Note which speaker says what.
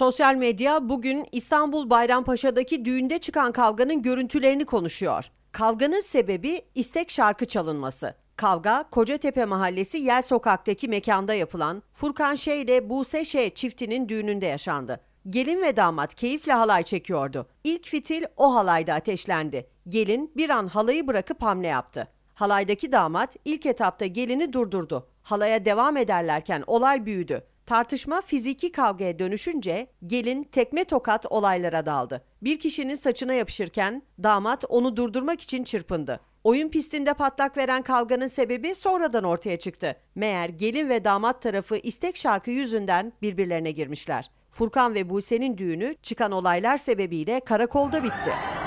Speaker 1: Sosyal medya bugün İstanbul Bayrampaşa'daki düğünde çıkan kavganın görüntülerini konuşuyor. Kavganın sebebi istek şarkı çalınması. Kavga Kocatepe Mahallesi Yel Sokak'taki mekanda yapılan Furkan Şey ile Buse Şey çiftinin düğününde yaşandı. Gelin ve damat keyifle halay çekiyordu. İlk fitil o halayda ateşlendi. Gelin bir an halayı bırakıp hamle yaptı. Halaydaki damat ilk etapta gelini durdurdu. Halaya devam ederlerken olay büyüdü. Tartışma fiziki kavgaya dönüşünce gelin tekme tokat olaylara daldı. Bir kişinin saçına yapışırken damat onu durdurmak için çırpındı. Oyun pistinde patlak veren kavganın sebebi sonradan ortaya çıktı. Meğer gelin ve damat tarafı istek şarkı yüzünden birbirlerine girmişler. Furkan ve Buse'nin düğünü çıkan olaylar sebebiyle karakolda bitti.